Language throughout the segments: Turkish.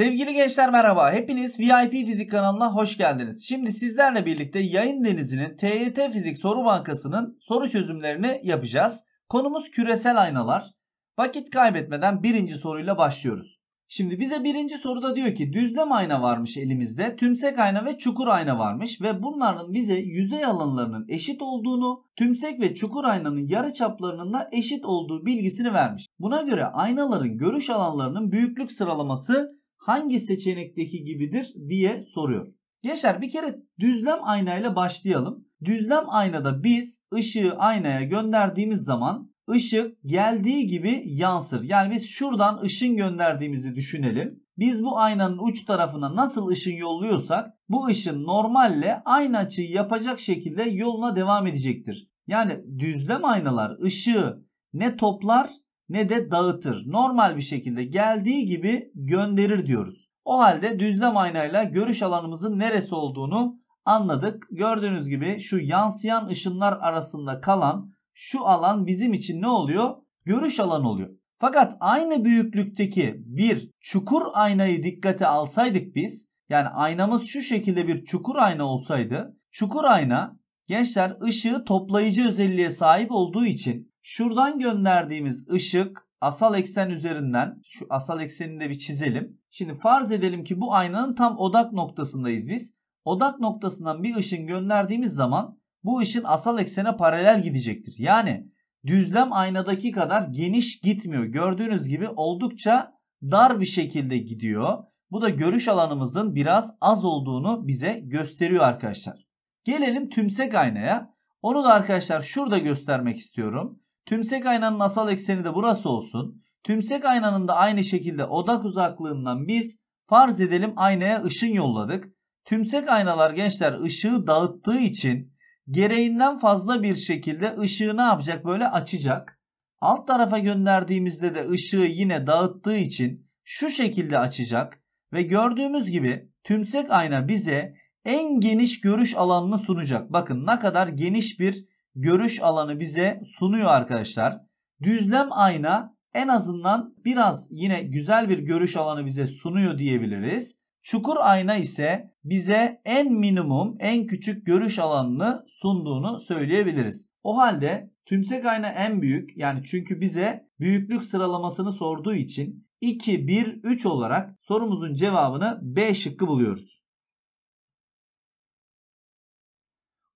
Sevgili gençler merhaba. Hepiniz VIP Fizik kanalına hoş geldiniz. Şimdi sizlerle birlikte Yayın Denizi'nin TYT Fizik Soru Bankası'nın soru çözümlerini yapacağız. Konumuz küresel aynalar. Vakit kaybetmeden birinci soruyla başlıyoruz. Şimdi bize birinci soruda diyor ki düzlem ayna varmış elimizde, tümsek ayna ve çukur ayna varmış ve bunların bize yüzey alanlarının eşit olduğunu, tümsek ve çukur aynanın yarı çaplarının da eşit olduğu bilgisini vermiş. Buna göre aynaların görüş alanlarının büyüklük sıralaması hangi seçenekteki gibidir diye soruyor. Gençler bir kere düzlem aynayla başlayalım. Düzlem aynada biz ışığı aynaya gönderdiğimiz zaman ışık geldiği gibi yansır. Yani biz şuradan ışın gönderdiğimizi düşünelim. Biz bu aynanın uç tarafına nasıl ışın yolluyorsak bu ışın normalle aynı açıyı yapacak şekilde yoluna devam edecektir. Yani düzlem aynalar ışığı ne toplar ne de dağıtır. Normal bir şekilde geldiği gibi gönderir diyoruz. O halde düzlem aynayla görüş alanımızın neresi olduğunu anladık. Gördüğünüz gibi şu yansıyan ışınlar arasında kalan şu alan bizim için ne oluyor? Görüş alanı oluyor. Fakat aynı büyüklükteki bir çukur aynayı dikkate alsaydık biz yani aynamız şu şekilde bir çukur ayna olsaydı çukur ayna gençler ışığı toplayıcı özelliğe sahip olduğu için Şuradan gönderdiğimiz ışık asal eksen üzerinden şu asal eksenini de bir çizelim. Şimdi farz edelim ki bu aynanın tam odak noktasındayız biz. Odak noktasından bir ışın gönderdiğimiz zaman bu ışın asal eksene paralel gidecektir. Yani düzlem aynadaki kadar geniş gitmiyor. Gördüğünüz gibi oldukça dar bir şekilde gidiyor. Bu da görüş alanımızın biraz az olduğunu bize gösteriyor arkadaşlar. Gelelim tümsek aynaya. Onu da arkadaşlar şurada göstermek istiyorum. Tümsek aynanın asal ekseni de burası olsun. Tümsek aynanın da aynı şekilde odak uzaklığından biz farz edelim aynaya ışın yolladık. Tümsek aynalar gençler ışığı dağıttığı için gereğinden fazla bir şekilde ışığı ne yapacak böyle açacak. Alt tarafa gönderdiğimizde de ışığı yine dağıttığı için şu şekilde açacak ve gördüğümüz gibi tümsek ayna bize en geniş görüş alanını sunacak. Bakın ne kadar geniş bir görüş alanı bize sunuyor arkadaşlar. Düzlem ayna en azından biraz yine güzel bir görüş alanı bize sunuyor diyebiliriz. Çukur ayna ise bize en minimum, en küçük görüş alanını sunduğunu söyleyebiliriz. O halde tümsek ayna en büyük yani çünkü bize büyüklük sıralamasını sorduğu için 2, 1, 3 olarak sorumuzun cevabını B şıkkı buluyoruz.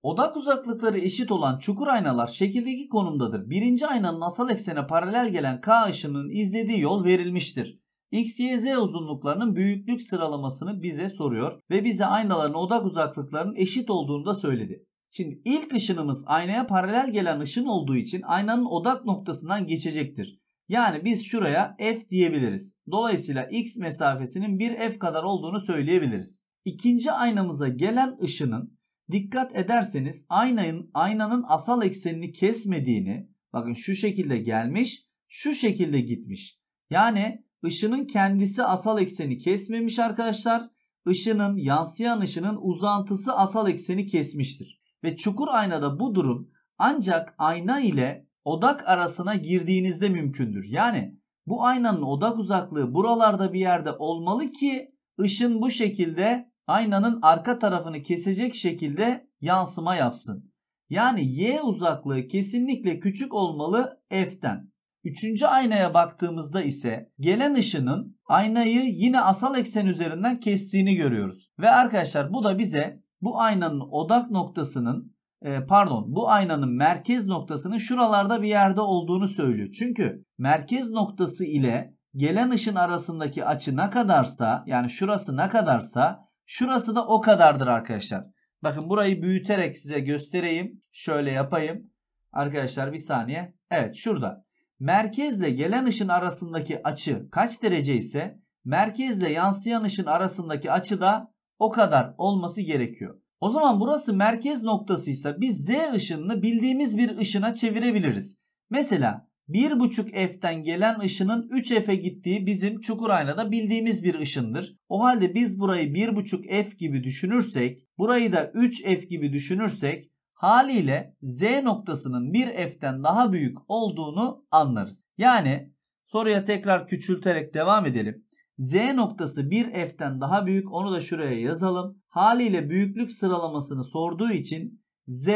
Odak uzaklıkları eşit olan çukur aynalar şekildeki konumdadır. Birinci aynanın asal eksene paralel gelen K ışının izlediği yol verilmiştir. X, Y, Z uzunluklarının büyüklük sıralamasını bize soruyor ve bize aynaların odak uzaklıklarının eşit olduğunu da söyledi. Şimdi ilk ışınımız aynaya paralel gelen ışın olduğu için aynanın odak noktasından geçecektir. Yani biz şuraya F diyebiliriz. Dolayısıyla X mesafesinin bir F kadar olduğunu söyleyebiliriz. İkinci aynamıza gelen ışının Dikkat ederseniz aynanın, aynanın asal eksenini kesmediğini bakın şu şekilde gelmiş şu şekilde gitmiş. Yani ışının kendisi asal ekseni kesmemiş arkadaşlar. Işının yansıyan ışının uzantısı asal ekseni kesmiştir. Ve çukur aynada bu durum ancak ayna ile odak arasına girdiğinizde mümkündür. Yani bu aynanın odak uzaklığı buralarda bir yerde olmalı ki ışın bu şekilde aynanın arka tarafını kesecek şekilde yansıma yapsın. Yani y uzaklığı kesinlikle küçük olmalı f'ten. Üçüncü aynaya baktığımızda ise gelen ışının aynayı yine asal eksen üzerinden kestiğini görüyoruz. Ve arkadaşlar bu da bize bu aynanın odak noktasının e, pardon bu aynanın merkez noktasının şuralarda bir yerde olduğunu söylüyor. Çünkü merkez noktası ile gelen ışın arasındaki açı ne kadarsa yani şurası ne kadarsa Şurası da o kadardır arkadaşlar. Bakın burayı büyüterek size göstereyim. Şöyle yapayım. Arkadaşlar bir saniye. Evet şurada. Merkezle gelen ışın arasındaki açı kaç derece ise merkezle yansıyan ışın arasındaki açı da o kadar olması gerekiyor. O zaman burası merkez noktasıysa biz Z ışınını bildiğimiz bir ışına çevirebiliriz. Mesela 1.5F'ten gelen ışının 3F'e gittiği bizim çukur aynada bildiğimiz bir ışındır. O halde biz burayı 1.5F gibi düşünürsek, burayı da 3F gibi düşünürsek haliyle Z noktasının 1F'ten daha büyük olduğunu anlarız. Yani soruya tekrar küçülterek devam edelim. Z noktası 1F'ten daha büyük onu da şuraya yazalım. Haliyle büyüklük sıralamasını sorduğu için Z,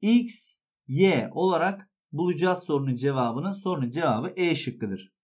X, Y olarak bulacağız sorunun cevabını. Sorunun cevabı E şıkkıdır.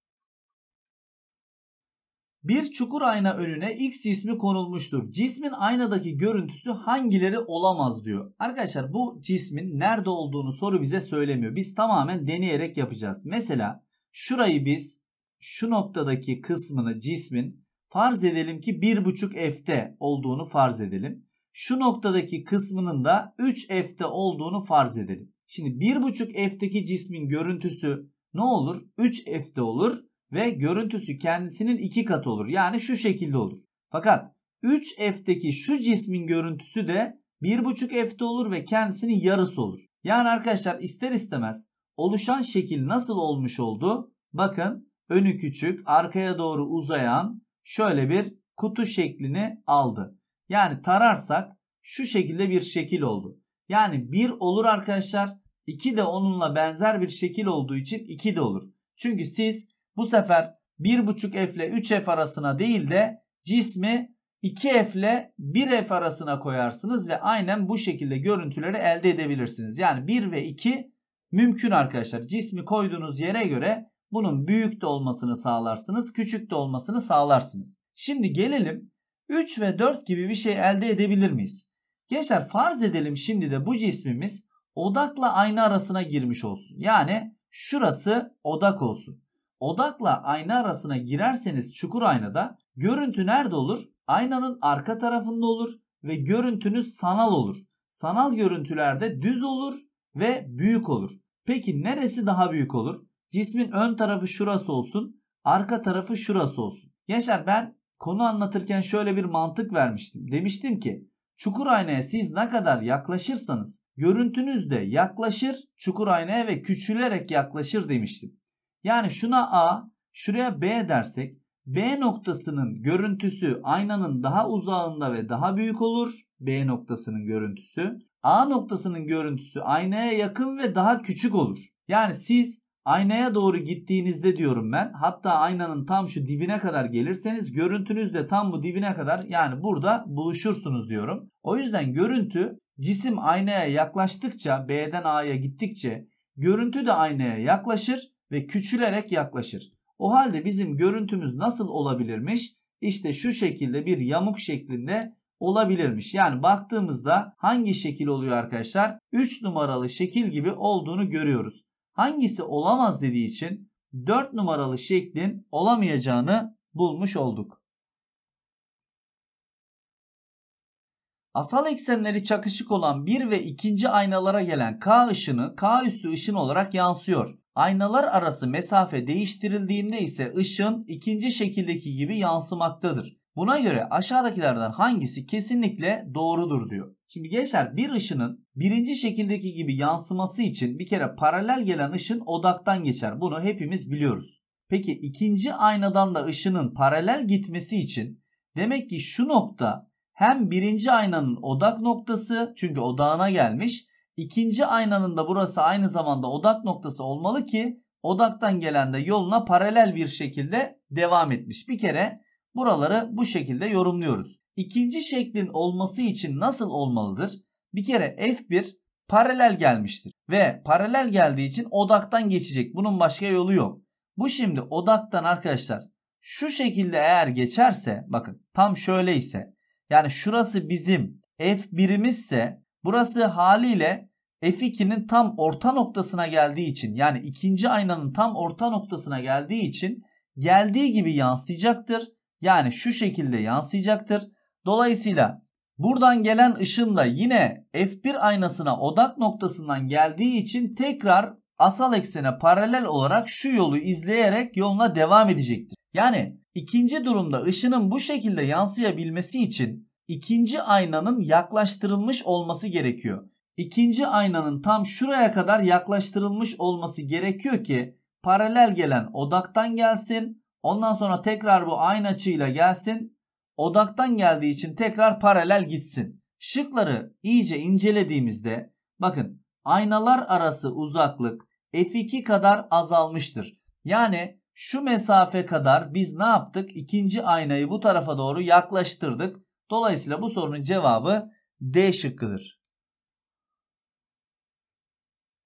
Bir çukur ayna önüne X ismi konulmuştur. Cismin aynadaki görüntüsü hangileri olamaz diyor. Arkadaşlar bu cismin nerede olduğunu soru bize söylemiyor. Biz tamamen deneyerek yapacağız. Mesela şurayı biz şu noktadaki kısmını cismin farz edelim ki 1.5 F'te olduğunu farz edelim. Şu noktadaki kısmının da 3 F'te olduğunu farz edelim. Şimdi 1.5 fteki cismin görüntüsü ne olur? 3 fte olur ve görüntüsü kendisinin 2 katı olur. Yani şu şekilde olur. Fakat 3 fteki şu cismin görüntüsü de 1.5 fte olur ve kendisinin yarısı olur. Yani arkadaşlar ister istemez oluşan şekil nasıl olmuş oldu? Bakın önü küçük, arkaya doğru uzayan şöyle bir kutu şeklini aldı. Yani tararsak şu şekilde bir şekil oldu. Yani 1 olur arkadaşlar. 2 de onunla benzer bir şekil olduğu için 2 de olur. Çünkü siz bu sefer 1.5F ile 3F arasına değil de cismi 2F ile 1F arasına koyarsınız ve aynen bu şekilde görüntüleri elde edebilirsiniz. Yani 1 ve 2 mümkün arkadaşlar. Cismi koyduğunuz yere göre bunun büyük de olmasını sağlarsınız, küçük de olmasını sağlarsınız. Şimdi gelelim 3 ve 4 gibi bir şey elde edebilir miyiz? Gençler farz edelim şimdi de bu cismimiz odakla ayna arasına girmiş olsun. Yani şurası odak olsun. Odakla ayna arasına girerseniz çukur aynada görüntü nerede olur? Aynanın arka tarafında olur ve görüntünüz sanal olur. Sanal görüntülerde düz olur ve büyük olur. Peki neresi daha büyük olur? Cismin ön tarafı şurası olsun, arka tarafı şurası olsun. Gençler ben konu anlatırken şöyle bir mantık vermiştim. Demiştim ki Çukur aynaya siz ne kadar yaklaşırsanız görüntünüz de yaklaşır çukur aynaya ve küçülerek yaklaşır demiştim. Yani şuna A, şuraya B dersek B noktasının görüntüsü aynanın daha uzağında ve daha büyük olur. B noktasının görüntüsü. A noktasının görüntüsü aynaya yakın ve daha küçük olur. Yani siz Aynaya doğru gittiğinizde diyorum ben. Hatta aynanın tam şu dibine kadar gelirseniz görüntünüz de tam bu dibine kadar yani burada buluşursunuz diyorum. O yüzden görüntü cisim aynaya yaklaştıkça B'den A'ya gittikçe görüntü de aynaya yaklaşır ve küçülerek yaklaşır. O halde bizim görüntümüz nasıl olabilirmiş? İşte şu şekilde bir yamuk şeklinde olabilirmiş. Yani baktığımızda hangi şekil oluyor arkadaşlar? 3 numaralı şekil gibi olduğunu görüyoruz hangisi olamaz dediği için 4 numaralı şeklin olamayacağını bulmuş olduk. Asal eksenleri çakışık olan bir ve ikinci aynalara gelen K ışını K üstü ışın olarak yansıyor. Aynalar arası mesafe değiştirildiğinde ise ışın ikinci şekildeki gibi yansımaktadır. Buna göre aşağıdakilerden hangisi kesinlikle doğrudur diyor. Şimdi gençler bir ışının birinci şekildeki gibi yansıması için bir kere paralel gelen ışın odaktan geçer. Bunu hepimiz biliyoruz. Peki ikinci aynadan da ışının paralel gitmesi için demek ki şu nokta hem birinci aynanın odak noktası çünkü odağına gelmiş. ikinci aynanın da burası aynı zamanda odak noktası olmalı ki odaktan gelen de yoluna paralel bir şekilde devam etmiş. Bir kere Buraları bu şekilde yorumluyoruz. İkinci şeklin olması için nasıl olmalıdır? Bir kere F1 paralel gelmiştir ve paralel geldiği için odaktan geçecek. Bunun başka yolu yok. Bu şimdi odaktan arkadaşlar şu şekilde eğer geçerse bakın tam şöyle ise yani şurası bizim F1'imizse burası haliyle F2'nin tam orta noktasına geldiği için yani ikinci aynanın tam orta noktasına geldiği için geldiği gibi yansıyacaktır yani şu şekilde yansıyacaktır. Dolayısıyla buradan gelen ışın da yine F1 aynasına odak noktasından geldiği için tekrar asal eksene paralel olarak şu yolu izleyerek yoluna devam edecektir. Yani ikinci durumda ışının bu şekilde yansıyabilmesi için ikinci aynanın yaklaştırılmış olması gerekiyor. İkinci aynanın tam şuraya kadar yaklaştırılmış olması gerekiyor ki paralel gelen odaktan gelsin Ondan sonra tekrar bu aynı açıyla gelsin. Odaktan geldiği için tekrar paralel gitsin. Şıkları iyice incelediğimizde bakın aynalar arası uzaklık f2 kadar azalmıştır. Yani şu mesafe kadar biz ne yaptık? İkinci aynayı bu tarafa doğru yaklaştırdık. Dolayısıyla bu sorunun cevabı D şıkkıdır.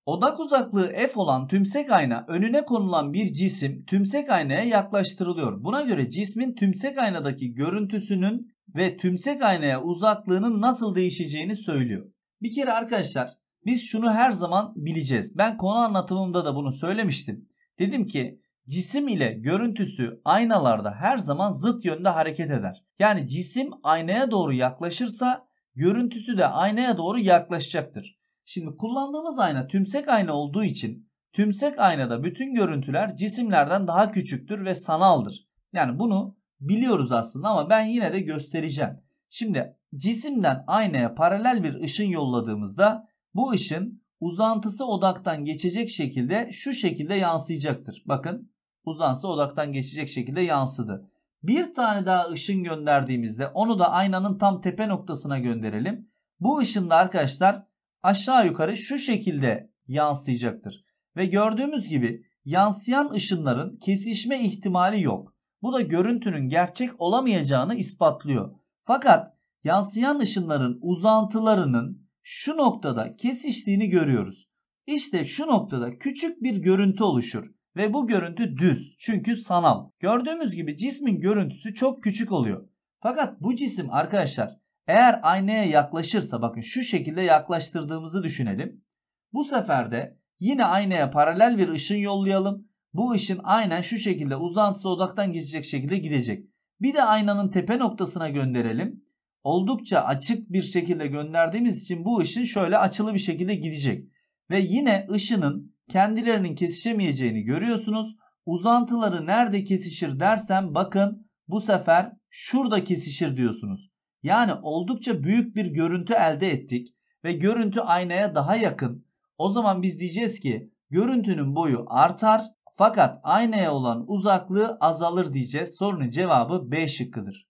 Odak uzaklığı f olan tümsek ayna önüne konulan bir cisim tümsek aynaya yaklaştırılıyor. Buna göre cismin tümsek aynadaki görüntüsünün ve tümsek aynaya uzaklığının nasıl değişeceğini söylüyor. Bir kere arkadaşlar biz şunu her zaman bileceğiz. Ben konu anlatımımda da bunu söylemiştim. Dedim ki cisim ile görüntüsü aynalarda her zaman zıt yönde hareket eder. Yani cisim aynaya doğru yaklaşırsa görüntüsü de aynaya doğru yaklaşacaktır. Şimdi kullandığımız ayna tümsek ayna olduğu için tümsek aynada bütün görüntüler cisimlerden daha küçüktür ve sanaldır. Yani bunu biliyoruz aslında ama ben yine de göstereceğim. Şimdi cisimden aynaya paralel bir ışın yolladığımızda bu ışın uzantısı odaktan geçecek şekilde şu şekilde yansıyacaktır. Bakın uzantısı odaktan geçecek şekilde yansıdı. Bir tane daha ışın gönderdiğimizde onu da aynanın tam tepe noktasına gönderelim. Bu ışında arkadaşlar aşağı yukarı şu şekilde yansıyacaktır. Ve gördüğümüz gibi yansıyan ışınların kesişme ihtimali yok. Bu da görüntünün gerçek olamayacağını ispatlıyor. Fakat yansıyan ışınların uzantılarının şu noktada kesiştiğini görüyoruz. İşte şu noktada küçük bir görüntü oluşur ve bu görüntü düz çünkü sanal. Gördüğümüz gibi cismin görüntüsü çok küçük oluyor. Fakat bu cisim arkadaşlar eğer aynaya yaklaşırsa bakın şu şekilde yaklaştırdığımızı düşünelim. Bu sefer de yine aynaya paralel bir ışın yollayalım. Bu ışın aynen şu şekilde uzantısı odaktan geçecek şekilde gidecek. Bir de aynanın tepe noktasına gönderelim. Oldukça açık bir şekilde gönderdiğimiz için bu ışın şöyle açılı bir şekilde gidecek. Ve yine ışının kendilerinin kesişemeyeceğini görüyorsunuz. Uzantıları nerede kesişir dersem bakın bu sefer şurada kesişir diyorsunuz. Yani oldukça büyük bir görüntü elde ettik ve görüntü aynaya daha yakın. O zaman biz diyeceğiz ki görüntünün boyu artar fakat aynaya olan uzaklığı azalır diyeceğiz. Sorunun cevabı B şıkkıdır.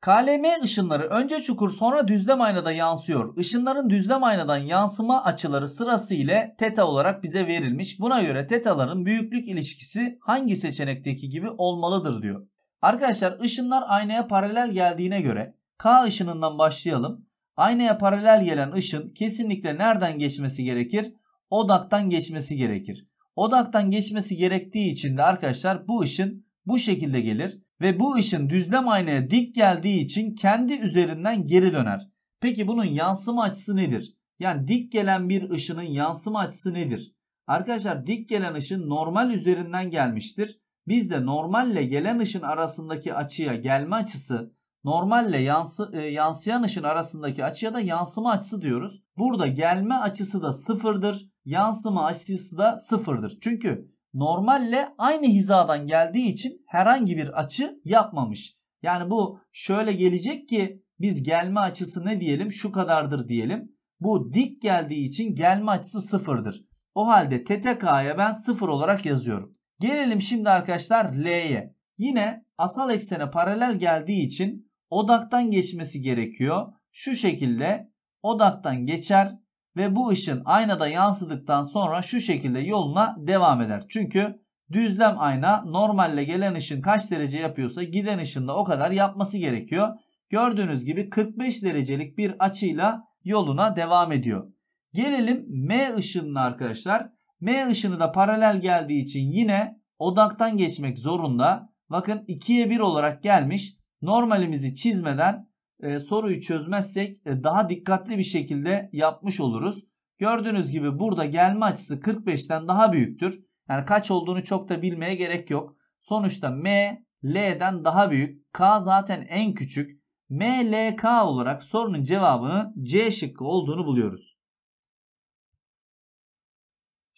KLM ışınları önce çukur sonra düzlem aynada yansıyor. Işınların düzlem aynadan yansıma açıları sırasıyla ile teta olarak bize verilmiş. Buna göre tetaların büyüklük ilişkisi hangi seçenekteki gibi olmalıdır diyor. Arkadaşlar ışınlar aynaya paralel geldiğine göre K ışınından başlayalım. Aynaya paralel gelen ışın kesinlikle nereden geçmesi gerekir? Odaktan geçmesi gerekir. Odaktan geçmesi gerektiği için de arkadaşlar bu ışın bu şekilde gelir ve bu ışın düzlem aynaya dik geldiği için kendi üzerinden geri döner. Peki bunun yansıma açısı nedir? Yani dik gelen bir ışının yansıma açısı nedir? Arkadaşlar dik gelen ışın normal üzerinden gelmiştir. Bizde normalle gelen ışın arasındaki açıya gelme açısı normalle yansı, e, yansıyan ışın arasındaki açıya da yansıma açısı diyoruz. Burada gelme açısı da sıfırdır. Yansıma açısı da sıfırdır. Çünkü normalle aynı hizadan geldiği için herhangi bir açı yapmamış. Yani bu şöyle gelecek ki biz gelme açısı ne diyelim şu kadardır diyelim. Bu dik geldiği için gelme açısı sıfırdır. O halde TTK'ya ben sıfır olarak yazıyorum. Gelelim şimdi arkadaşlar L'ye. Yine asal eksene paralel geldiği için odaktan geçmesi gerekiyor. Şu şekilde odaktan geçer ve bu ışın aynada yansıdıktan sonra şu şekilde yoluna devam eder. Çünkü düzlem ayna normalle gelen ışın kaç derece yapıyorsa giden ışın da o kadar yapması gerekiyor. Gördüğünüz gibi 45 derecelik bir açıyla yoluna devam ediyor. Gelelim M ışınına arkadaşlar. M ışını da paralel geldiği için yine odaktan geçmek zorunda. Bakın 2'ye 1 olarak gelmiş. Normalimizi çizmeden e, soruyu çözmezsek e, daha dikkatli bir şekilde yapmış oluruz. Gördüğünüz gibi burada gelme açısı 45'ten daha büyüktür. Yani kaç olduğunu çok da bilmeye gerek yok. Sonuçta M L'den daha büyük. K zaten en küçük. M, L, K olarak sorunun cevabının C şıkkı olduğunu buluyoruz.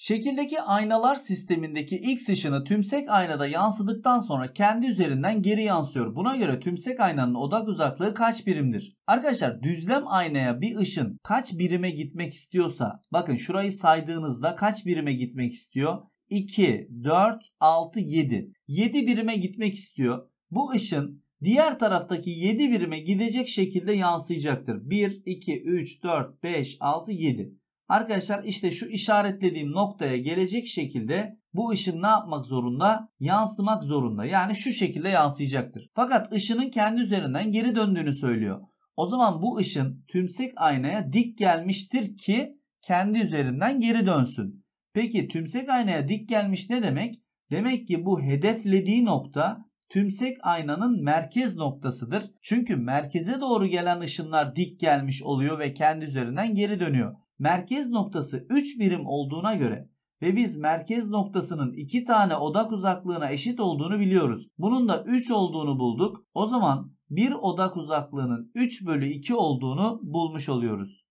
Şekildeki aynalar sistemindeki X ışını tümsek aynada yansıdıktan sonra kendi üzerinden geri yansıyor. Buna göre tümsek aynanın odak uzaklığı kaç birimdir? Arkadaşlar düzlem aynaya bir ışın kaç birime gitmek istiyorsa bakın şurayı saydığınızda kaç birime gitmek istiyor? 2, 4, 6, 7. 7 birime gitmek istiyor. Bu ışın diğer taraftaki 7 birime gidecek şekilde yansıyacaktır. 1, 2, 3, 4, 5, 6, 7. Arkadaşlar işte şu işaretlediğim noktaya gelecek şekilde bu ışın ne yapmak zorunda? Yansımak zorunda. Yani şu şekilde yansıyacaktır. Fakat ışının kendi üzerinden geri döndüğünü söylüyor. O zaman bu ışın tümsek aynaya dik gelmiştir ki kendi üzerinden geri dönsün. Peki tümsek aynaya dik gelmiş ne demek? Demek ki bu hedeflediği nokta tümsek aynanın merkez noktasıdır. Çünkü merkeze doğru gelen ışınlar dik gelmiş oluyor ve kendi üzerinden geri dönüyor merkez noktası 3 birim olduğuna göre ve biz merkez noktasının 2 tane odak uzaklığına eşit olduğunu biliyoruz. Bunun da 3 olduğunu bulduk. O zaman bir odak uzaklığının 3 bölü 2 olduğunu bulmuş oluyoruz.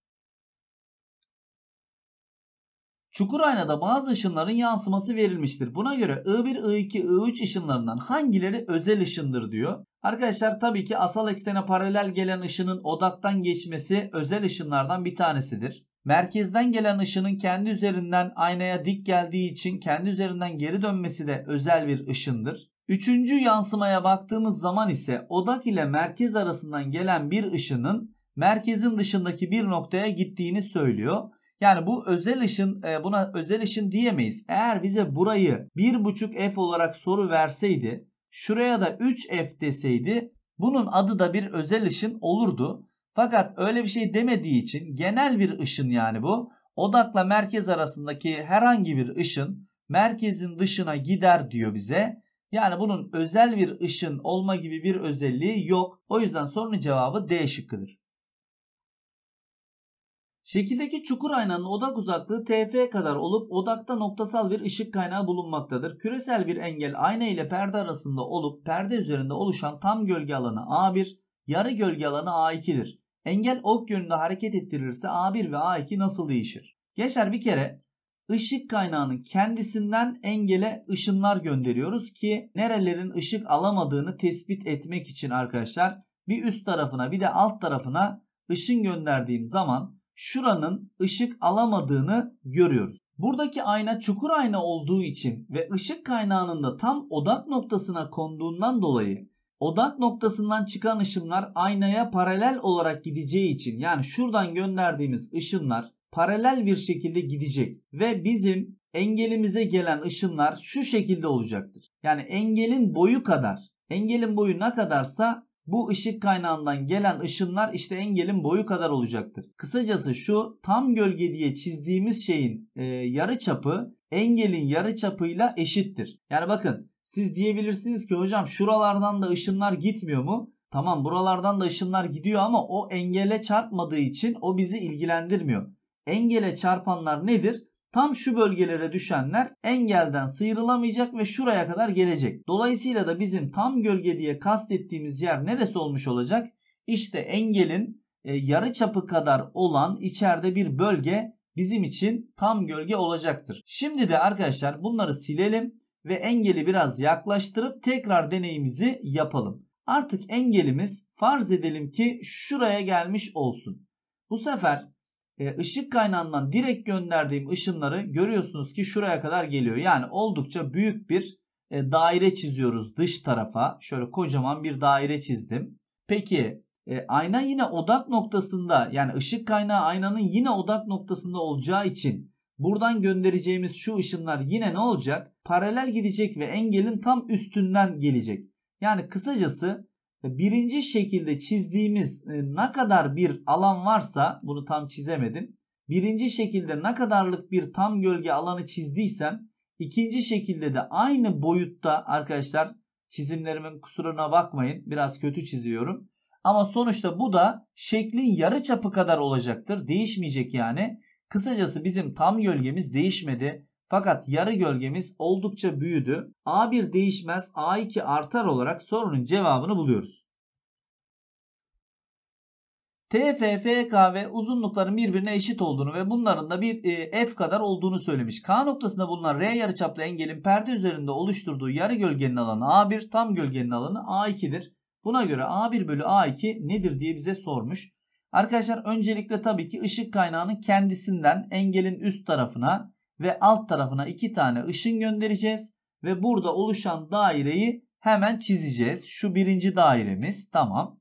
Çukur aynada bazı ışınların yansıması verilmiştir. Buna göre I1, I2, I3 ışınlarından hangileri özel ışındır diyor. Arkadaşlar tabii ki asal eksene paralel gelen ışının odaktan geçmesi özel ışınlardan bir tanesidir. Merkezden gelen ışının kendi üzerinden aynaya dik geldiği için kendi üzerinden geri dönmesi de özel bir ışındır. Üçüncü yansımaya baktığımız zaman ise odak ile merkez arasından gelen bir ışının merkezin dışındaki bir noktaya gittiğini söylüyor. Yani bu özel ışın e, buna özel ışın diyemeyiz. Eğer bize burayı 1.5 f olarak soru verseydi şuraya da 3 f deseydi bunun adı da bir özel ışın olurdu. Fakat öyle bir şey demediği için genel bir ışın yani bu. Odakla merkez arasındaki herhangi bir ışın merkezin dışına gider diyor bize. Yani bunun özel bir ışın olma gibi bir özelliği yok. O yüzden sorunun cevabı D şıkkıdır. Şekildeki çukur aynanın odak uzaklığı TF kadar olup odakta noktasal bir ışık kaynağı bulunmaktadır. Küresel bir engel ayna ile perde arasında olup perde üzerinde oluşan tam gölge alanı A1, yarı gölge alanı A2'dir. Engel ok yönünde hareket ettirilirse A1 ve A2 nasıl değişir? Gençler bir kere ışık kaynağının kendisinden engele ışınlar gönderiyoruz ki nerelerin ışık alamadığını tespit etmek için arkadaşlar bir üst tarafına bir de alt tarafına ışın gönderdiğim zaman şuranın ışık alamadığını görüyoruz. Buradaki ayna çukur ayna olduğu için ve ışık kaynağının da tam odak noktasına konduğundan dolayı Odak noktasından çıkan ışınlar aynaya paralel olarak gideceği için yani şuradan gönderdiğimiz ışınlar paralel bir şekilde gidecek ve bizim engelimize gelen ışınlar şu şekilde olacaktır. Yani engelin boyu kadar, engelin boyu ne kadarsa bu ışık kaynağından gelen ışınlar işte engelin boyu kadar olacaktır. Kısacası şu tam gölge diye çizdiğimiz şeyin e, yarı çapı engelin yarı çapıyla eşittir. Yani bakın siz diyebilirsiniz ki hocam şuralardan da ışınlar gitmiyor mu? Tamam buralardan da ışınlar gidiyor ama o engele çarpmadığı için o bizi ilgilendirmiyor. Engele çarpanlar nedir? Tam şu bölgelere düşenler engelden sıyrılamayacak ve şuraya kadar gelecek. Dolayısıyla da bizim tam gölge diye kastettiğimiz yer neresi olmuş olacak? İşte engelin e, yarı çapı kadar olan içeride bir bölge bizim için tam gölge olacaktır. Şimdi de arkadaşlar bunları silelim ve engeli biraz yaklaştırıp tekrar deneyimizi yapalım. Artık engelimiz farz edelim ki şuraya gelmiş olsun. Bu sefer e, ışık kaynağından direkt gönderdiğim ışınları görüyorsunuz ki şuraya kadar geliyor. Yani oldukça büyük bir e, daire çiziyoruz dış tarafa. Şöyle kocaman bir daire çizdim. Peki e, ayna yine odak noktasında yani ışık kaynağı aynanın yine odak noktasında olacağı için Buradan göndereceğimiz şu ışınlar yine ne olacak? Paralel gidecek ve engelin tam üstünden gelecek. Yani kısacası e, birinci şekilde çizdiğimiz e, ne kadar bir alan varsa bunu tam çizemedim. Birinci şekilde ne kadarlık bir tam gölge alanı çizdiysem ikinci şekilde de aynı boyutta arkadaşlar çizimlerimin kusuruna bakmayın biraz kötü çiziyorum. Ama sonuçta bu da şeklin yarı çapı kadar olacaktır değişmeyecek yani. Kısacası bizim tam gölgemiz değişmedi. Fakat yarı gölgemiz oldukça büyüdü. A1 değişmez A2 artar olarak sorunun cevabını buluyoruz. TF, FK ve uzunlukların birbirine eşit olduğunu ve bunların da bir e, F kadar olduğunu söylemiş. K noktasında bulunan R yarıçaplı engelin perde üzerinde oluşturduğu yarı gölgenin alanı A1, tam gölgenin alanı A2'dir. Buna göre A1 bölü A2 nedir diye bize sormuş. Arkadaşlar öncelikle tabii ki ışık kaynağının kendisinden engelin üst tarafına ve alt tarafına iki tane ışın göndereceğiz. Ve burada oluşan daireyi hemen çizeceğiz. Şu birinci dairemiz tamam.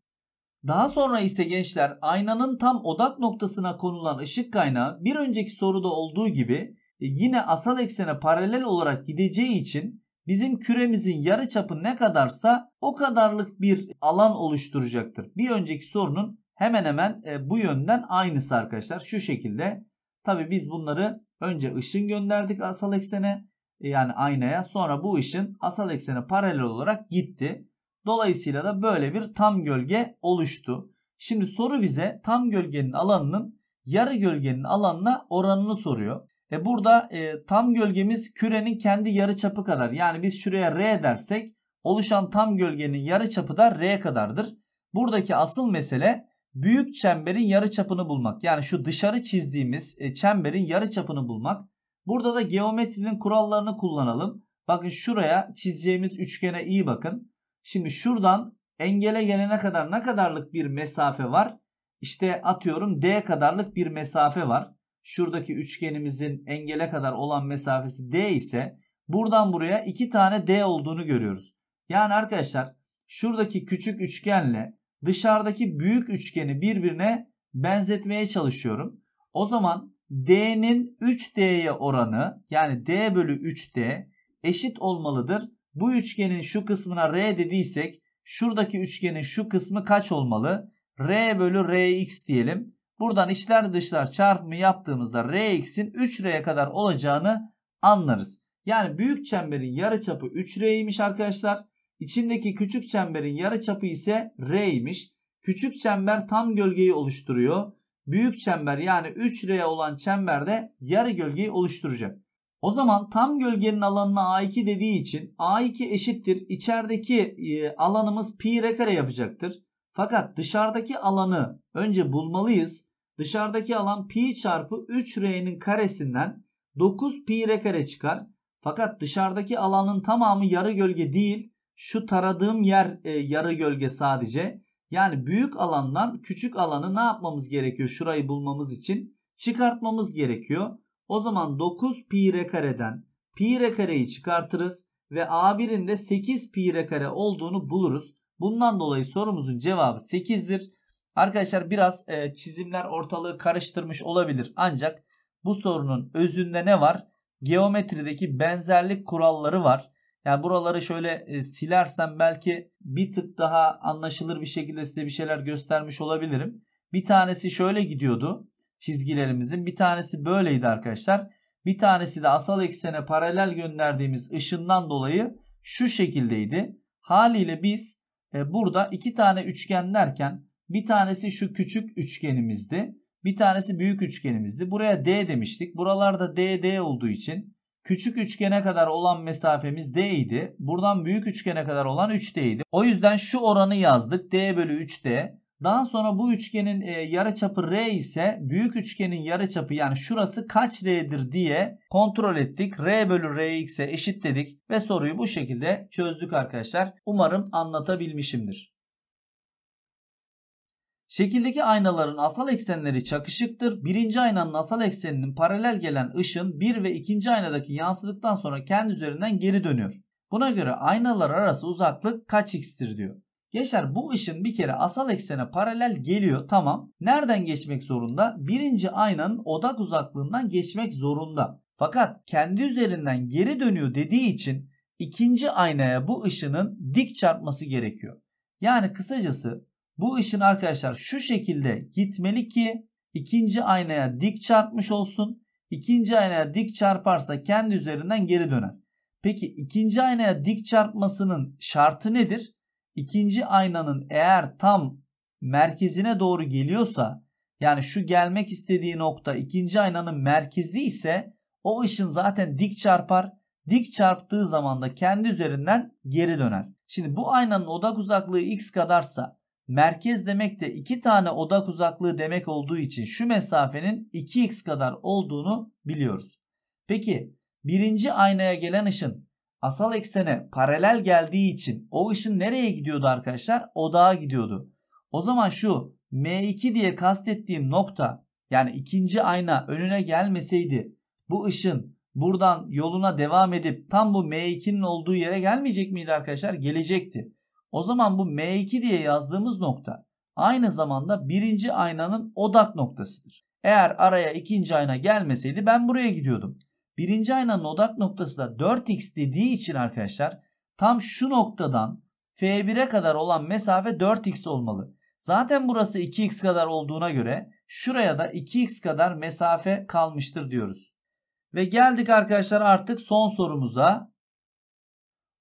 Daha sonra ise gençler aynanın tam odak noktasına konulan ışık kaynağı bir önceki soruda olduğu gibi e, yine asal eksene paralel olarak gideceği için bizim küremizin yarı çapı ne kadarsa o kadarlık bir alan oluşturacaktır. Bir önceki sorunun hemen hemen e, bu yönden aynısı arkadaşlar. Şu şekilde tabi biz bunları önce ışın gönderdik asal eksene e, yani aynaya sonra bu ışın asal eksene paralel olarak gitti. Dolayısıyla da böyle bir tam gölge oluştu. Şimdi soru bize tam gölgenin alanının yarı gölgenin alanına oranını soruyor. E burada e, tam gölgemiz kürenin kendi yarı çapı kadar. Yani biz şuraya R dersek oluşan tam gölgenin yarı çapı da R kadardır. Buradaki asıl mesele büyük çemberin yarı çapını bulmak. Yani şu dışarı çizdiğimiz e, çemberin yarı çapını bulmak. Burada da geometrinin kurallarını kullanalım. Bakın şuraya çizeceğimiz üçgene iyi bakın. Şimdi şuradan engele gelene kadar ne kadarlık bir mesafe var? İşte atıyorum D kadarlık bir mesafe var. Şuradaki üçgenimizin engele kadar olan mesafesi D ise buradan buraya iki tane D olduğunu görüyoruz. Yani arkadaşlar şuradaki küçük üçgenle dışarıdaki büyük üçgeni birbirine benzetmeye çalışıyorum. O zaman D'nin 3D'ye oranı yani D bölü 3D eşit olmalıdır. Bu üçgenin şu kısmına R dediysek şuradaki üçgenin şu kısmı kaç olmalı? R bölü Rx diyelim. Buradan içler dışlar çarpımı yaptığımızda Rx'in 3R'ye kadar olacağını anlarız. Yani büyük çemberin yarıçapı 3R'ymiş arkadaşlar. İçindeki küçük çemberin yarıçapı ise R'ymiş. Küçük çember tam gölgeyi oluşturuyor. Büyük çember yani 3R olan çember de yarı gölgeyi oluşturacak. O zaman tam gölgenin alanına A2 dediği için A2 eşittir içerideki e, alanımız pi r kare yapacaktır. Fakat dışarıdaki alanı önce bulmalıyız. Dışarıdaki alan pi çarpı 3r'nin karesinden 9 pi r kare çıkar. Fakat dışarıdaki alanın tamamı yarı gölge değil şu taradığım yer e, yarı gölge sadece. Yani büyük alandan küçük alanı ne yapmamız gerekiyor? Şurayı bulmamız için çıkartmamız gerekiyor. O zaman 9 pi r kareden pi r kareyi çıkartırız ve A1'in de 8 pi r kare olduğunu buluruz. Bundan dolayı sorumuzun cevabı 8'dir. Arkadaşlar biraz e, çizimler ortalığı karıştırmış olabilir ancak bu sorunun özünde ne var? Geometrideki benzerlik kuralları var. Yani buraları şöyle e, silersem belki bir tık daha anlaşılır bir şekilde size bir şeyler göstermiş olabilirim. Bir tanesi şöyle gidiyordu çizgilerimizin. Bir tanesi böyleydi arkadaşlar. Bir tanesi de asal eksene paralel gönderdiğimiz ışından dolayı şu şekildeydi. Haliyle biz e, burada iki tane üçgen derken bir tanesi şu küçük üçgenimizdi. Bir tanesi büyük üçgenimizdi. Buraya D demiştik. Buralarda DD olduğu için Küçük üçgene kadar olan mesafemiz D idi. Buradan büyük üçgene kadar olan 3D idi. O yüzden şu oranı yazdık. D bölü 3D. Daha sonra bu üçgenin e, yarıçapı R ise büyük üçgenin yarıçapı yani şurası kaç R'dir diye kontrol ettik. R bölü Rx'e eşit dedik ve soruyu bu şekilde çözdük arkadaşlar. Umarım anlatabilmişimdir. Şekildeki aynaların asal eksenleri çakışıktır. Birinci aynanın asal ekseninin paralel gelen ışın bir ve ikinci aynadaki yansıdıktan sonra kendi üzerinden geri dönüyor. Buna göre aynalar arası uzaklık kaç x'tir diyor. Geçer bu ışın bir kere asal eksene paralel geliyor tamam. Nereden geçmek zorunda? Birinci aynanın odak uzaklığından geçmek zorunda. Fakat kendi üzerinden geri dönüyor dediği için ikinci aynaya bu ışının dik çarpması gerekiyor. Yani kısacası bu ışın arkadaşlar şu şekilde gitmeli ki ikinci aynaya dik çarpmış olsun. İkinci aynaya dik çarparsa kendi üzerinden geri döner. Peki ikinci aynaya dik çarpmasının şartı nedir? İkinci aynanın eğer tam merkezine doğru geliyorsa yani şu gelmek istediği nokta ikinci aynanın merkezi ise o ışın zaten dik çarpar. Dik çarptığı zaman da kendi üzerinden geri döner. Şimdi bu aynanın odak uzaklığı x kadarsa merkez demek de iki tane odak uzaklığı demek olduğu için şu mesafenin 2x kadar olduğunu biliyoruz. Peki birinci aynaya gelen ışın asal eksene paralel geldiği için o ışın nereye gidiyordu arkadaşlar? Odağa gidiyordu. O zaman şu M2 diye kastettiğim nokta yani ikinci ayna önüne gelmeseydi bu ışın buradan yoluna devam edip tam bu M2'nin olduğu yere gelmeyecek miydi arkadaşlar? Gelecekti. O zaman bu M2 diye yazdığımız nokta aynı zamanda birinci aynanın odak noktasıdır. Eğer araya ikinci ayna gelmeseydi ben buraya gidiyordum. Birinci aynanın odak noktası da 4x dediği için arkadaşlar tam şu noktadan F1'e kadar olan mesafe 4x olmalı. Zaten burası 2x kadar olduğuna göre şuraya da 2x kadar mesafe kalmıştır diyoruz. Ve geldik arkadaşlar artık son sorumuza.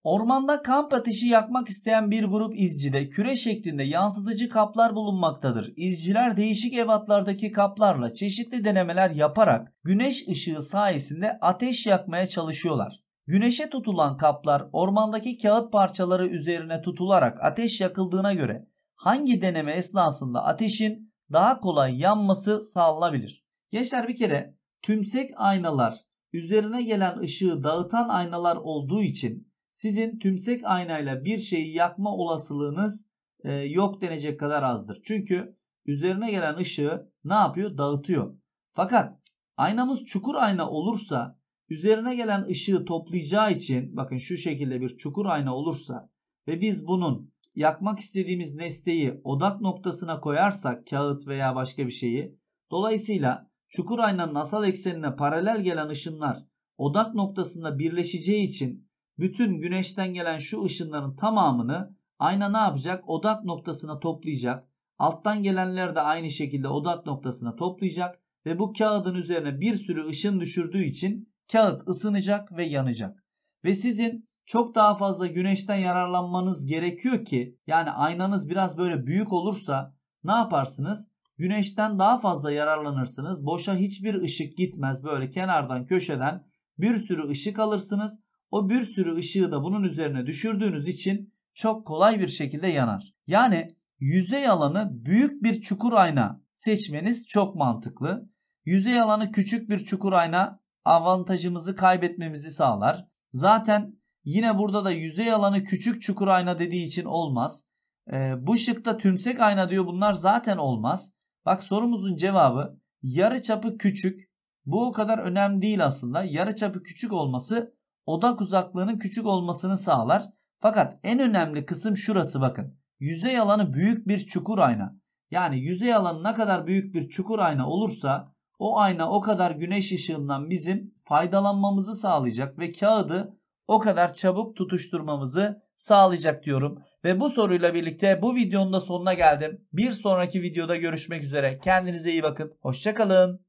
Ormanda kamp ateşi yakmak isteyen bir grup izcide küre şeklinde yansıtıcı kaplar bulunmaktadır. İzciler değişik evatlardaki kaplarla çeşitli denemeler yaparak güneş ışığı sayesinde ateş yakmaya çalışıyorlar. Güneşe tutulan kaplar ormandaki kağıt parçaları üzerine tutularak ateş yakıldığına göre hangi deneme esnasında ateşin daha kolay yanması sağlanabilir? Gençler bir kere tümsek aynalar üzerine gelen ışığı dağıtan aynalar olduğu için sizin tümsek aynayla bir şeyi yakma olasılığınız e, yok denecek kadar azdır. Çünkü üzerine gelen ışığı ne yapıyor? Dağıtıyor. Fakat aynamız çukur ayna olursa üzerine gelen ışığı toplayacağı için bakın şu şekilde bir çukur ayna olursa ve biz bunun yakmak istediğimiz nesneyi odak noktasına koyarsak kağıt veya başka bir şeyi dolayısıyla çukur aynanın asal eksenine paralel gelen ışınlar odak noktasında birleşeceği için bütün güneşten gelen şu ışınların tamamını ayna ne yapacak? Odak noktasına toplayacak. Alttan gelenler de aynı şekilde odak noktasına toplayacak ve bu kağıdın üzerine bir sürü ışın düşürdüğü için kağıt ısınacak ve yanacak. Ve sizin çok daha fazla güneşten yararlanmanız gerekiyor ki yani aynanız biraz böyle büyük olursa ne yaparsınız? Güneşten daha fazla yararlanırsınız. Boşa hiçbir ışık gitmez böyle kenardan köşeden bir sürü ışık alırsınız o bir sürü ışığı da bunun üzerine düşürdüğünüz için çok kolay bir şekilde yanar. Yani yüzey alanı büyük bir çukur ayna seçmeniz çok mantıklı. Yüzey alanı küçük bir çukur ayna avantajımızı kaybetmemizi sağlar. Zaten yine burada da yüzey alanı küçük çukur ayna dediği için olmaz. Ee, bu şıkta tümsek ayna diyor bunlar zaten olmaz. Bak sorumuzun cevabı yarı çapı küçük. Bu o kadar önemli değil aslında. Yarı çapı küçük olması odak uzaklığının küçük olmasını sağlar. Fakat en önemli kısım şurası bakın. Yüzey alanı büyük bir çukur ayna. Yani yüzey alanı ne kadar büyük bir çukur ayna olursa o ayna o kadar güneş ışığından bizim faydalanmamızı sağlayacak ve kağıdı o kadar çabuk tutuşturmamızı sağlayacak diyorum. Ve bu soruyla birlikte bu videonun da sonuna geldim. Bir sonraki videoda görüşmek üzere. Kendinize iyi bakın. Hoşçakalın.